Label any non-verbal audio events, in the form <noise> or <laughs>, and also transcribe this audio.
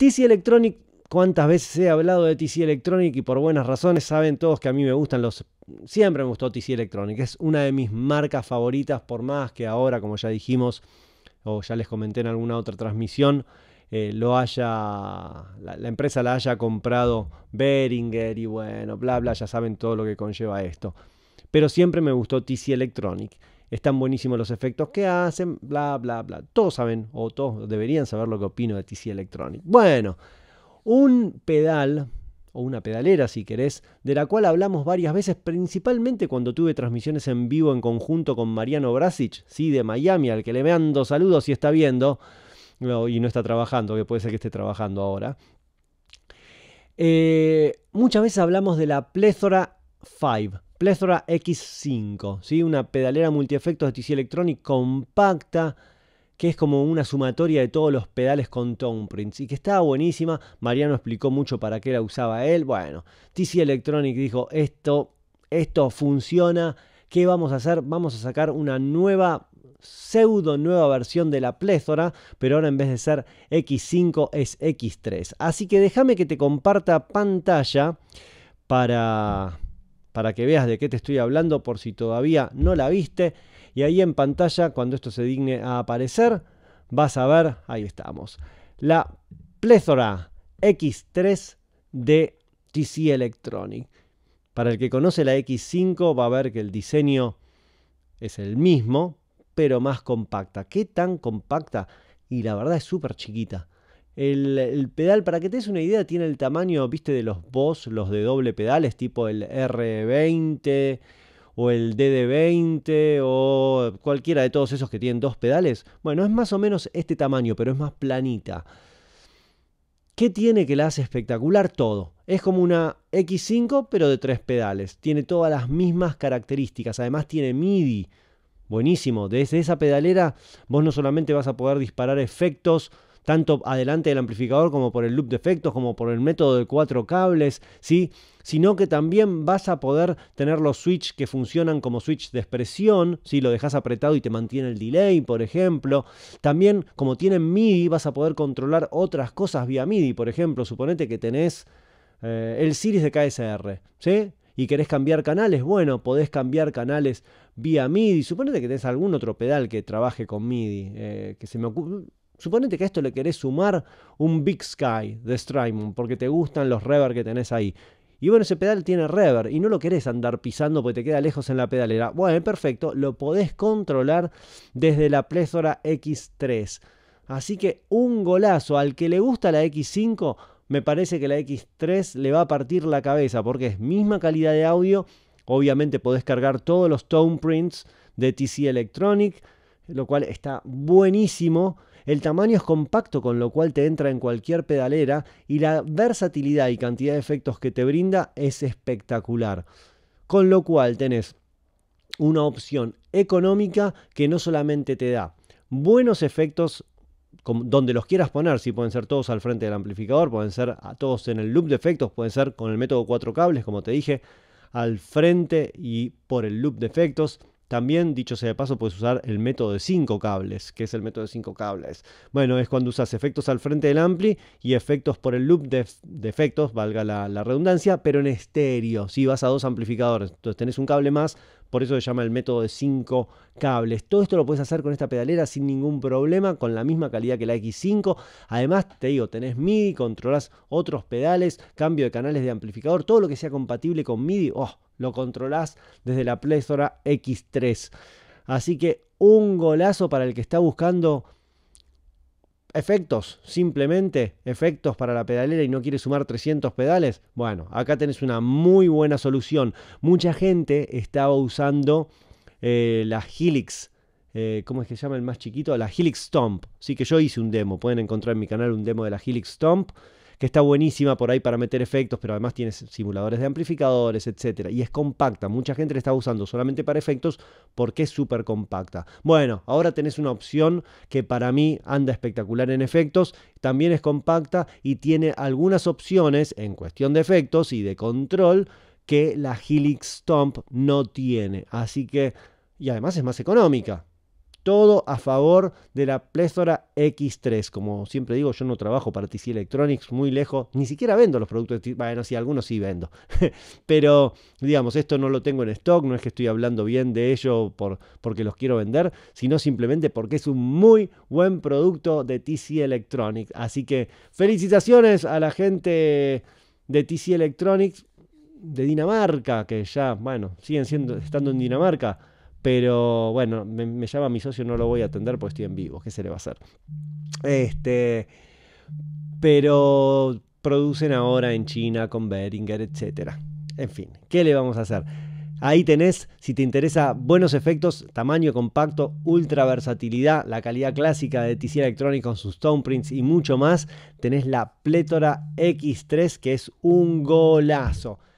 TC Electronic, cuántas veces he hablado de TC Electronic y por buenas razones saben todos que a mí me gustan los... Siempre me gustó TC Electronic, es una de mis marcas favoritas, por más que ahora, como ya dijimos, o ya les comenté en alguna otra transmisión, eh, lo haya, la, empresa la haya comprado Beringer y bueno, bla, bla, ya saben todo lo que conlleva esto. Pero siempre me gustó TC Electronic están buenísimos los efectos que hacen, bla, bla, bla. Todos saben, o todos deberían saber lo que opino de TC Electronic. Bueno, un pedal, o una pedalera si querés, de la cual hablamos varias veces, principalmente cuando tuve transmisiones en vivo en conjunto con Mariano Brasic, sí, de Miami, al que le mando saludos si está viendo, y no está trabajando, que puede ser que esté trabajando ahora. Eh, muchas veces hablamos de la Plethora 5, Plethora X5, ¿sí? una pedalera multiefectos de TC Electronic compacta que es como una sumatoria de todos los pedales con tone prints y que estaba buenísima. Mariano explicó mucho para qué la usaba él. Bueno, TC Electronic dijo, esto, esto funciona, ¿qué vamos a hacer? Vamos a sacar una nueva, pseudo nueva versión de la Plethora, pero ahora en vez de ser X5 es X3. Así que déjame que te comparta pantalla para para que veas de qué te estoy hablando por si todavía no la viste. Y ahí en pantalla, cuando esto se digne a aparecer, vas a ver, ahí estamos, la plethora X3 de TC Electronic. Para el que conoce la X5 va a ver que el diseño es el mismo, pero más compacta. ¿Qué tan compacta? Y la verdad es súper chiquita. El, pedal, para que te des una idea, tiene el tamaño, viste, de los Boss, los de doble pedales, tipo el R20 o el DD20 o cualquiera de todos esos que tienen dos pedales. Bueno, es más o menos este tamaño, pero es más planita. ¿Qué tiene que la hace espectacular? Todo. Es como una X5, pero de tres pedales. Tiene todas las mismas características. Además tiene MIDI. Buenísimo. Desde esa pedalera vos no solamente vas a poder disparar efectos tanto adelante del amplificador como por el loop de efectos, como por el método de cuatro cables, ¿sí? sino que también vas a poder tener los switch que funcionan como switch de expresión, si lo dejas apretado y te mantiene el delay, por ejemplo. También, como tienen MIDI, vas a poder controlar otras cosas vía MIDI, por ejemplo, suponete que tenés eh, el Series de KSR, ¿sí? y querés cambiar canales, bueno, podés cambiar canales vía MIDI. Suponete que tenés algún otro pedal que trabaje con MIDI, eh, que se me ocurre, Suponete que a esto le querés sumar un Big Sky de Strymon, porque te gustan los reverb que tenés ahí. Y bueno, ese pedal tiene reverb y no lo querés andar pisando porque te queda lejos en la pedalera. Bueno, perfecto, lo podés controlar desde la Plethora X3. Así que un golazo al que le gusta la X5, me parece que la X3 le va a partir la cabeza porque es misma calidad de audio. Obviamente podés cargar todos los tone prints de TC Electronic, lo cual está buenísimo. El tamaño es compacto con lo cual te entra en cualquier pedalera y la versatilidad y cantidad de efectos que te brinda es espectacular. Con lo cual tenés una opción económica que no solamente te da buenos efectos donde los quieras poner, si pueden ser todos al frente del amplificador, pueden ser a todos en el loop de efectos, pueden ser con el método cuatro cables, como te dije, al frente y por el loop de efectos, también, dicho sea de paso, puedes usar el método de 5 cables. que es el método de 5 cables? Bueno, es cuando usas efectos al frente del ampli y efectos por el loop de, efectos, valga la, redundancia, pero en estéreo. Si vas a dos amplificadores, entonces tenés un cable más, por eso se llama el método de 5 cables. Todo esto lo puedes hacer con esta pedalera sin ningún problema, con la misma calidad que la X5. Además, te digo, tenés MIDI, controlas otros pedales, cambio de canales de amplificador, todo lo que sea compatible con MIDI. Oh, lo controlás desde la Play X3. Así que un golazo para el que está buscando efectos, simplemente efectos para la pedalera y no quiere sumar 300 pedales, bueno, acá tenés una muy buena solución. Mucha gente estaba usando eh, la Helix, eh, ¿cómo es que se llama el más chiquito? La Helix Stomp. Así que yo hice un demo, pueden encontrar en mi canal un demo de la Helix Stomp que está buenísima por ahí para meter efectos, pero además tiene simuladores de amplificadores, etcétera, Y es compacta, mucha gente la está usando solamente para efectos porque es súper compacta. Bueno, ahora tenés una opción que para mí anda espectacular en efectos, también es compacta y tiene algunas opciones en cuestión de efectos y de control que la Helix Stomp no tiene. Así que, y además es más económica. Todo a favor de la Plethora X3. Como siempre digo, yo no trabajo para TC Electronics, muy lejos. Ni siquiera vendo los productos. De bueno, sí, algunos sí vendo. <laughs> Pero, digamos, esto no lo tengo en stock. No es que estoy hablando bien de ello por, porque los quiero vender, sino simplemente porque es un muy buen producto de TC Electronics. Así que felicitaciones a la gente de TC Electronics de Dinamarca, que ya, bueno, siguen siendo, estando en Dinamarca pero bueno, me, llama mi socio, no lo voy a atender porque estoy en vivo. ¿Qué se le va a hacer? Este, pero producen ahora en China con Behringer, etc. En fin, ¿qué le vamos a hacer? Ahí tenés, si te interesa, buenos efectos, tamaño compacto, ultra versatilidad, la calidad clásica de TC Electronic con sus tone prints y mucho más. Tenés la Plétora X3 que es un golazo.